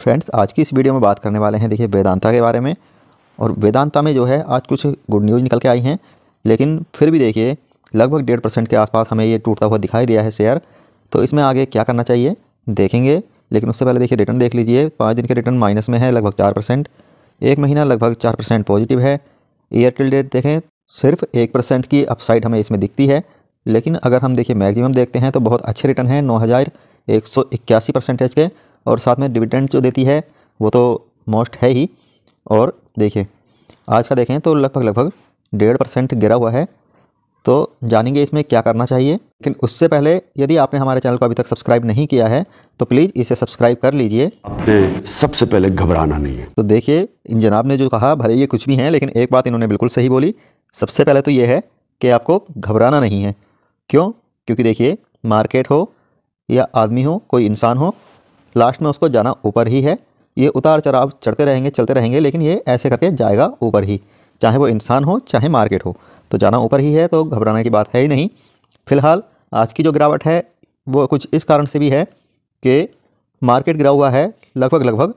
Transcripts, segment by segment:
friends आज की इस वीडियो में बात करने वाले हैं देखिए वेदांता के बारे में और वेदांता में जो है आज कुछ गुड न्यूज़ निकल के आई हैं लेकिन फिर भी देखिए लगभग डेढ़ परसेंट के आसपास हमें ये टूटता हुआ दिखाई दिया है शेयर तो इसमें आगे क्या करना चाहिए देखेंगे लेकिन उससे पहले देखिए रिटर्न देख लीजिए पाँच दिन के रिटर्न माइनस में है लगभग चार परसेंट एक महीना लगभग चार परसेंट पॉजिटिव है एयरटेल डेट देखें सिर्फ एक परसेंट की अपसाइड हमें इसमें दिखती है लेकिन अगर हम देखिए मैक्सिमम देखते हैं तो बहुत अच्छे रिटर्न हैं नौ हज़ार एक सौ इक्यासी परसेंटेज के और साथ में डिविडेंड जो देती है वो तो मोस्ट है ही और देखिए आज का देखें तो लगभग लगभग डेढ़ परसेंट गिरा हुआ है तो जानेंगे इसमें क्या करना चाहिए लेकिन उससे पहले यदि आपने हमारे चैनल को अभी तक सब्सक्राइब नहीं किया है तो प्लीज़ इसे सब्सक्राइब कर लीजिए आपने सबसे पहले घबराना नहीं है तो देखिए इन जनाब ने जो कहा भले ये कुछ भी हैं लेकिन एक बात इन्होंने बिल्कुल सही बोली सबसे पहले तो ये है कि आपको घबराना नहीं है क्यों क्योंकि देखिए मार्केट हो या आदमी हो कोई इंसान हो लास्ट में उसको जाना ऊपर ही है ये उतार चढ़ाव चढ़ते रहेंगे चलते रहेंगे लेकिन ये ऐसे करके जाएगा ऊपर ही चाहे वो इंसान हो चाहे मार्केट हो तो जाना ऊपर ही है तो घबराने की बात है ही नहीं फिलहाल आज की जो गिरावट है वो कुछ इस कारण से भी है कि मार्केट गिरा हुआ है लगभग लगभग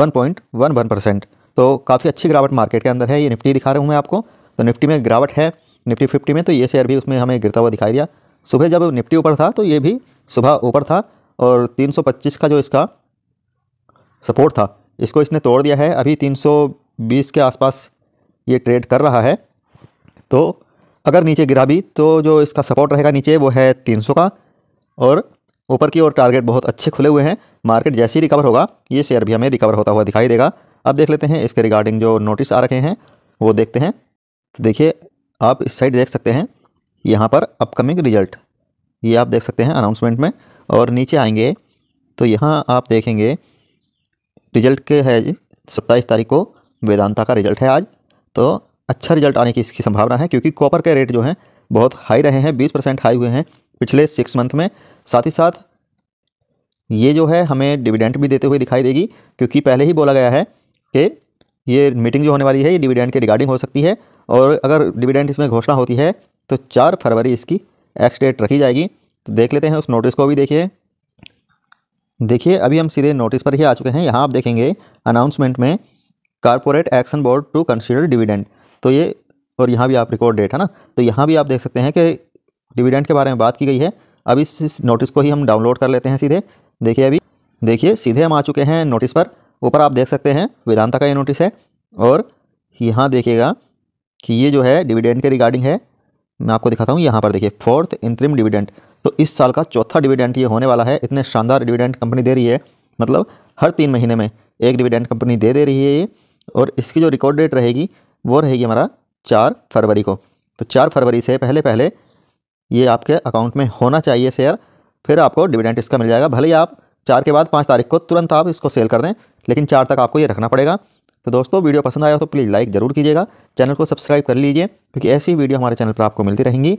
1.11 परसेंट तो काफ़ी अच्छी गिरावट मार्केट के अंदर है ये निफ्टी दिखा रहा हूँ मैं आपको तो निफ्टी में गिरावट है निफ्टी फिफ्टी में तो ये शेयर भी उसमें हमें गिरता हुआ दिखाई दिया सुबह जब निफ्टी ऊपर था तो ये भी सुबह ऊपर था और 325 का जो इसका सपोर्ट था इसको इसने तोड़ दिया है अभी 320 के आसपास ये ट्रेड कर रहा है तो अगर नीचे गिरा भी तो जो इसका सपोर्ट रहेगा नीचे वो है 300 का और ऊपर की ओर टारगेट बहुत अच्छे खुले हुए हैं मार्केट जैसे ही रिकवर होगा ये शेयर भी हमें रिकवर होता हुआ दिखाई देगा अब देख लेते हैं इसके रिगार्डिंग जो नोटिस आ रखे हैं वो देखते हैं तो देखिए आप इस साइड देख सकते हैं यहाँ पर अपकमिंग रिजल्ट ये आप देख सकते हैं अनाउंसमेंट में और नीचे आएंगे तो यहाँ आप देखेंगे रिजल्ट के है सत्ताईस तारीख को वेदांता का रिजल्ट है आज तो अच्छा रिजल्ट आने की इसकी संभावना है क्योंकि कॉपर के रेट जो हैं बहुत हाई रहे हैं बीस परसेंट हाई हुए हैं पिछले सिक्स मंथ में साथ ही साथ ये जो है हमें डिविडेंट भी देते हुए दिखाई देगी क्योंकि पहले ही बोला गया है कि ये मीटिंग जो होने वाली है ये डिविडेंट के रिगार्डिंग हो सकती है और अगर डिविडेंट इसमें घोषणा होती है तो चार फरवरी इसकी एक्स डेट रखी जाएगी तो देख लेते हैं उस नोटिस को भी देखिए देखिए अभी हम सीधे नोटिस पर ही आ चुके हैं यहाँ आप देखेंगे अनाउंसमेंट में corporate action board to consider dividend तो ये और यहाँ भी आप रिकॉर्ड डेट है ना तो यहाँ भी आप देख सकते हैं कि डिविडेंड के बारे में बात की गई है अब इस नोटिस को ही हम डाउनलोड कर लेते हैं सीधे देखिए अभी देखिए सीधे हम आ चुके हैं नोटिस पर ऊपर आप देख सकते हैं वेदांता का ये नोटिस है और यहाँ देखिएगा कि ये जो है डिविडेंड के रिगार्डिंग है मैं आपको दिखाता हूँ यहाँ पर देखिए फोर्थ इंतरिम डिविडेंड तो इस साल का चौथा डिविडेंट ये होने वाला है इतने शानदार डिविडेंट कंपनी दे रही है मतलब हर तीन महीने में एक डिविडेंट कंपनी दे दे रही है ये और इसकी जो रिकॉर्ड डेट रहेगी वो रहेगी हमारा चार फरवरी को तो चार फरवरी से पहले पहले ये आपके अकाउंट में होना चाहिए शेयर फिर आपको डिविडेंट इसका मिल जाएगा भले ही आप चार के बाद पाँच तारीख को तुरंत आप इसको सेल कर दें लेकिन चार तक आपको ये रखना पड़ेगा तो दोस्तों वीडियो पसंद आया तो प्लीज़ लाइक ज़रूर कीजिएगा चैनल को सब्सक्राइब कर लीजिए क्योंकि ऐसी वीडियो हमारे चैनल पर आपको मिलती रहेंगी